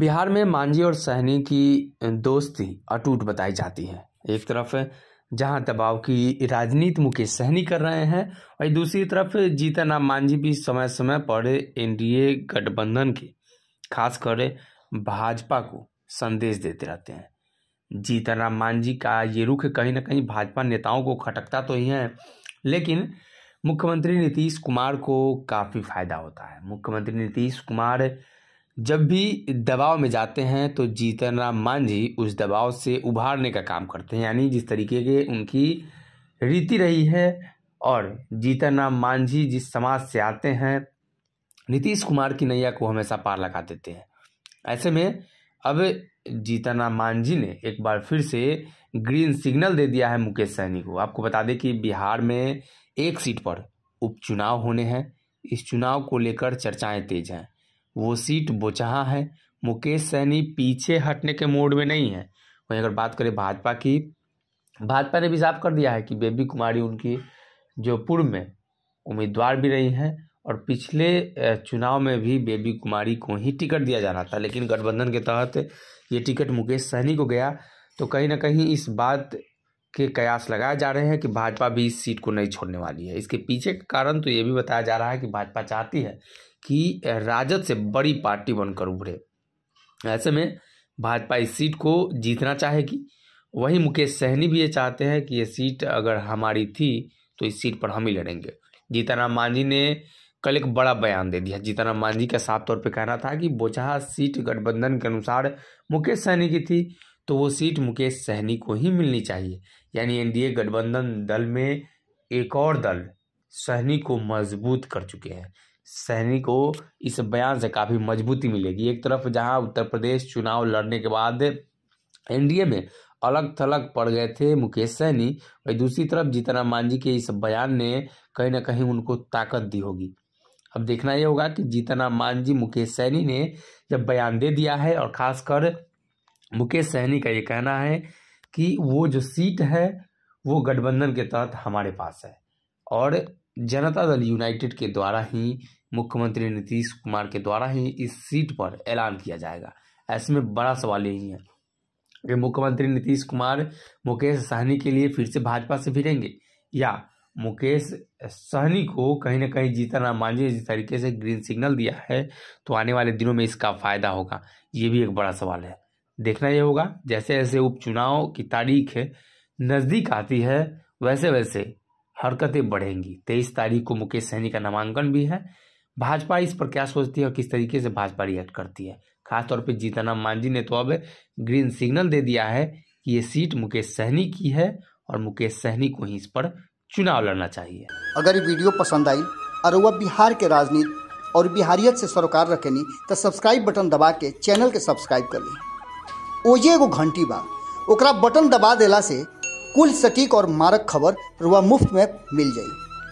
बिहार में मांझी और सहनी की दोस्ती अटूट बताई जाती है एक तरफ जहां दबाव की राजनीति मुकेश सहनी कर रहे हैं और दूसरी तरफ जीतन राम मांझी भी समय समय पर एनडीए गठबंधन के खासकर भाजपा को संदेश देते रहते हैं जीतन राम मांझी का ये रुख कहीं ना कहीं भाजपा नेताओं को खटकता तो ही है लेकिन मुख्यमंत्री नीतीश कुमार को काफ़ी फायदा होता है मुख्यमंत्री नीतीश कुमार जब भी दबाव में जाते हैं तो जीतन राम मांझी उस दबाव से उभारने का काम करते हैं यानी जिस तरीके के उनकी रीति रही है और जीतन राम मांझी जिस समाज से आते हैं नीतीश कुमार की नैया को हमेशा पार लगा देते हैं ऐसे में अब जीतन राम मांझी ने एक बार फिर से ग्रीन सिग्नल दे दिया है मुकेश सहनी को आपको बता दें कि बिहार में एक सीट पर उपचुनाव होने हैं इस चुनाव को लेकर चर्चाएं तेज हैं वो सीट बोचहाँ है मुकेश सैनी पीछे हटने के मोड में नहीं है वहीं अगर बात करें भाजपा की भाजपा ने भी साफ कर दिया है कि बेबी कुमारी उनकी जयपुर में उम्मीदवार भी रही हैं और पिछले चुनाव में भी बेबी कुमारी को ही टिकट दिया जाना था लेकिन गठबंधन के तहत ये टिकट मुकेश सहनी को गया तो कहीं ना कहीं इस बात के कयास लगाए जा रहे हैं कि भाजपा भी इस सीट को नहीं छोड़ने वाली है इसके पीछे का कारण तो ये भी बताया जा रहा है कि भाजपा चाहती है कि राजद से बड़ी पार्टी बनकर उभरे ऐसे में भाजपा इस सीट को जीतना चाहेगी वहीं मुकेश सहनी भी ये चाहते हैं कि ये सीट अगर हमारी थी तो इस सीट पर हम ही लड़ेंगे जीतन मांझी ने कल एक बड़ा बयान दे दिया जीतन मांझी का साफ तौर पर कहना था कि बोचहा सीट गठबंधन के अनुसार मुकेश सहनी की थी तो वो सीट मुकेश सहनी को ही मिलनी चाहिए यानी एनडीए गठबंधन दल में एक और दल सहनी को मजबूत कर चुके हैं सहनी को इस बयान से काफ़ी मजबूती मिलेगी एक तरफ जहां उत्तर प्रदेश चुनाव लड़ने के बाद एनडीए में अलग थलग पड़ गए थे मुकेश सहनी वही दूसरी तरफ जीतन मांझी के इस बयान ने कहीं ना कहीं उनको ताकत दी होगी अब देखना यह होगा कि जीतन मांझी मुकेश सहनी ने जब बयान दे दिया है और खासकर मुकेश सहनी का ये कहना है कि वो जो सीट है वो गठबंधन के तहत हमारे पास है और जनता दल यूनाइटेड के द्वारा ही मुख्यमंत्री नीतीश कुमार के द्वारा ही इस सीट पर ऐलान किया जाएगा ऐसे में बड़ा सवाल यही है कि मुख्यमंत्री नीतीश कुमार मुकेश सहनी के लिए फिर से भाजपा से भिड़ेंगे या मुकेश सहनी को कहीं ना कहीं जीता ना मांझी ने जिस तरीके से ग्रीन सिग्नल दिया है तो आने वाले दिनों में इसका फायदा होगा ये भी एक बड़ा सवाल है देखना यह होगा जैसे जैसे उपचुनाव की तारीख नज़दीक आती है वैसे वैसे हरकतें बढ़ेंगी तेईस तारीख को मुकेश सहनी का नामांकन भी है भाजपा इस पर क्या सोचती है और किस तरीके से भाजपा रिएक्ट करती है खासतौर पर जीतन मांझी ने तो अब ग्रीन सिग्नल दे दिया है कि ये सीट मुकेश सहनी की है और मुकेश सहनी को ही इस पर चुनाव लड़ना चाहिए अगर ये वीडियो पसंद आई और वह बिहार के राजनीति और बिहारियत से सरोकार नहीं तो सब्सक्राइब बटन दबा के चैनल के सब्सक्राइब कर ली ओजे एगो घंटी बा ओकरा बटन दबा देला से कुल सटीक और मारक खबर रुआ मुफ्त में मिल जाएगी